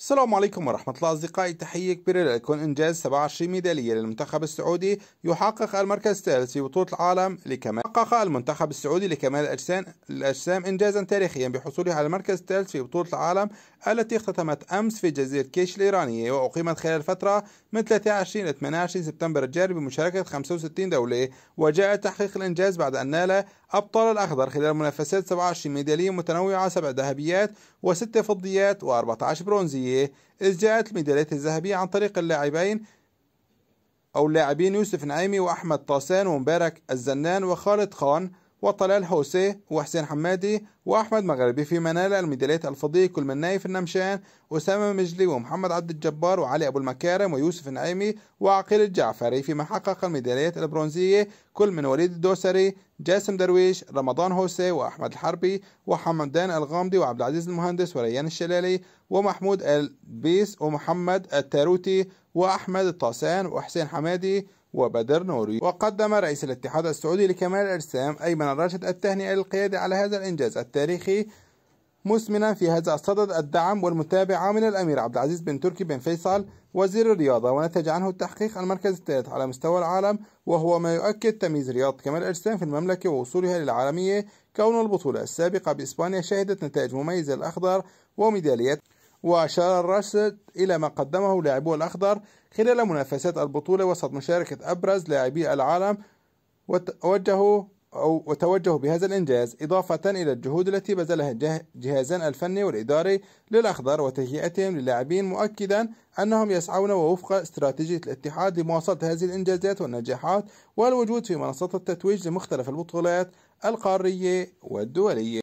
السلام عليكم ورحمة الله أصدقائي تحية كبيرة لكم إنجاز 27 ميدالية للمنتخب السعودي يحقق المركز الثالث في بطولة العالم لكمال حقق المنتخب السعودي لكمال الأجسام, الأجسام إنجازا تاريخيا بحصوله على المركز الثالث في بطولة العالم التي اختتمت أمس في جزيرة كيش الإيرانية وأقيمت خلال فترة من 23 إلى 28 سبتمبر الجاري بمشاركة 65 دولة وجاء تحقيق الإنجاز بعد أن نال أبطال الأخضر خلال منافسات 27 ميدالية متنوعة 7 ذهبيات و6 فضيات و14 برونزية إذ جاءت الميداليات الذهبية عن طريق اللاعبين أو اللاعبين يوسف نعيمي وأحمد طاسان ومبارك الزنان وخالد خان وطلال حوسيه وحسين حمادي وأحمد مغربي فيما نال الميداليات الفضية كل من نايف النمشان أسامة مجلي ومحمد عبد الجبار وعلي أبو المكارم ويوسف النعيمي وعقيل الجعفري فيما حقق الميداليات البرونزية كل من وليد الدوسري جاسم درويش رمضان حوسي وأحمد الحربي وحمدان الغامدي وعبد العزيز المهندس وريان الشلالي ومحمود البيس ومحمد التاروتي وأحمد الطاسان وحسين حمادي وبدر نوري وقدم رئيس الاتحاد السعودي لكمال الأجسام أيمن الراشد التهنئة للقيادة على هذا الإنجاز التاريخي مسمنا في هذا الصدد الدعم والمتابعة من الأمير عبد العزيز بن تركي بن فيصل وزير الرياضة ونتج عنه التحقيق المركز الثالث على مستوى العالم وهو ما يؤكد تمييز رياضة كمال الأجسام في المملكة ووصولها للعالمية كون البطولة السابقة بإسبانيا شهدت نتائج مميزة الأخضر وميداليات وأشار الراشد إلى ما قدمه لاعبو الأخضر خلال منافسات البطولة وسط مشاركة أبرز لاعبي العالم وتوجهوا أو وتوجهوا بهذا الإنجاز إضافة إلى الجهود التي بذلها الجهازان الفني والإداري للأخضر وتهيئتهم للاعبين مؤكدا أنهم يسعون ووفق استراتيجية الاتحاد لمواصلة هذه الإنجازات والنجاحات والوجود في منصات التتويج لمختلف البطولات القارية والدولية